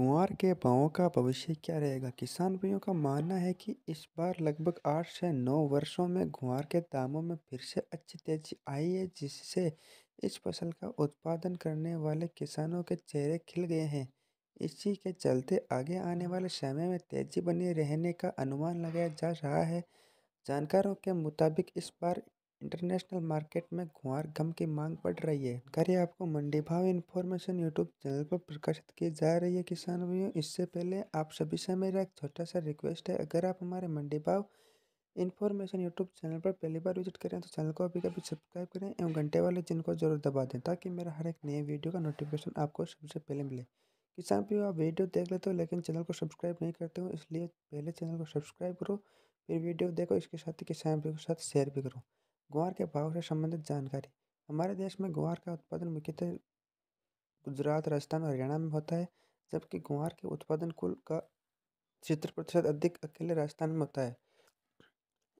कुंवर के पाँव का भविष्य क्या रहेगा किसान भाइयों का मानना है कि इस बार लगभग आठ से नौ वर्षों में कुंवर के दामों में फिर से अच्छी तेजी आई है जिससे इस फसल का उत्पादन करने वाले किसानों के चेहरे खिल गए हैं इसी के चलते आगे आने वाले समय में तेजी बने रहने का अनुमान लगाया जा रहा है जानकारों के मुताबिक इस बार इंटरनेशनल मार्केट में गुआर गम की मांग बढ़ रही है घर आपको मंडी भाव इन्फॉर्मेशन यूट्यूब चैनल पर प्रकाशित की जा रही है किसान भाइयों इससे पहले आप सभी से मेरा एक छोटा सा रिक्वेस्ट है अगर आप हमारे मंडी भाव इन्फॉर्मेशन यूट्यूब चैनल पर पहली बार विजिट करें तो चैनल को अभी कभी सब्सक्राइब करें एवं घंटे वाले जिनको जरूर दबा दें ताकि मेरा हर एक नए वीडियो का नोटिफिकेशन आपको सबसे पहले मिले किसान भाइयों आप वीडियो देख लेते हो लेकिन चैनल को सब्सक्राइब नहीं करते हो इसलिए पहले चैनल को सब्सक्राइब करो फिर वीडियो देखो इसके साथ ही किसान भाई के साथ शेयर भी करो ग्वार के भाव से संबंधित जानकारी हमारे देश में ग्वार का उत्पादन मुख्यतः गुजरात राजस्थान और हरियाणा में होता है जबकि ग्वार के उत्पादन कुल का छिहत्तर प्रतिशत अधिक अकेले राजस्थान में होता है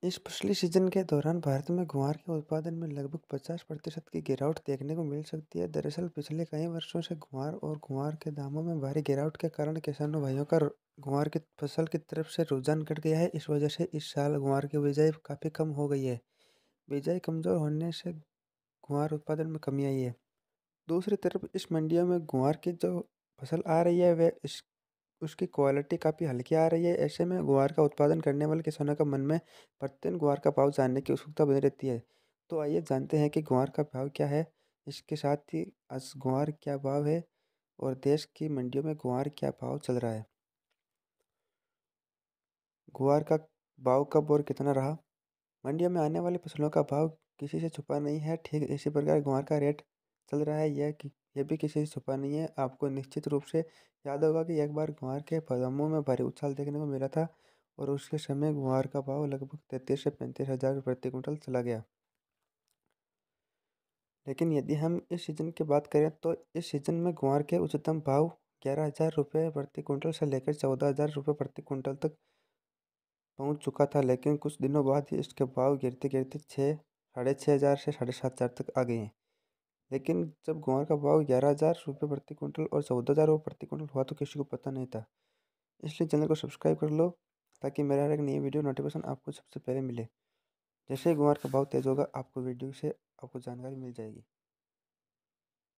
इस पिछली सीजन के दौरान भारत में ग्वार के उत्पादन में लगभग पचास प्रतिशत की गिरावट देखने को मिल सकती है दरअसल पिछले कई वर्षों से ग्वार और ग्वार के दामों में भारी गिरावट के कारण किसानों भाइयों का ग्वार की फसल की तरफ से रुझान घट गया है इस वजह से इस साल ग्वार की बिजाई काफ़ी कम हो गई है बेजाय कमज़ोर होने से गुआर उत्पादन में कमी आई है दूसरी तरफ इस मंडियों में गुआर की जो फसल आ रही है वह इस उसकी क्वालिटी काफ़ी हल्की आ रही है ऐसे में गुआर का उत्पादन करने वाले किसानों का मन में प्रतिदिन गुआर का भाव जानने की उत्सुकता बनी रहती है तो आइए जानते हैं कि गुआर का भाव क्या है इसके साथ ही आज गुआर क्या भाव है और देश की मंडियों में गुआर क्या भाव चल रहा है गुआर का भाव कब और कितना रहा मंडियों में आने वाली फसलों का भाव किसी से छुपा नहीं है ठीक इसी प्रकार ग्वार का रेट चल रहा है यह यह भी किसी से छुपा नहीं है आपको निश्चित रूप से याद होगा कि एक बार ग्वार के पदमों में भारी उछाल देखने को मिला था और उसके समय ग्वार का भाव लगभग तैंतीस से पैंतीस हज़ार प्रति क्विंटल चला गया लेकिन यदि हम इस सीज़न की बात करें तो इस सीज़न में ग्वार के उच्चतम भाव ग्यारह हज़ार रुपये प्रति क्विंटल से लेकर चौदह हज़ार रुपये प्रति क्विंटल तक पहुँच चुका था लेकिन कुछ दिनों बाद ही इसके भाव गिरते गिरते छः साढ़े छः हज़ार से साढ़े सात हज़ार तक आ गए हैं लेकिन जब गुआर का भाव ग्यारह हज़ार रुपये प्रति क्विंटल और चौदह हज़ार रुपये प्रति क्विंटल हुआ तो किसी को पता नहीं था इसलिए चैनल को सब्सक्राइब कर लो ताकि मेरा हर एक नई वीडियो नोटिफिकेशन आपको सबसे पहले मिले जैसे ही गुआर का भाव तेज़ होगा आपको वीडियो से आपको जानकारी मिल जाएगी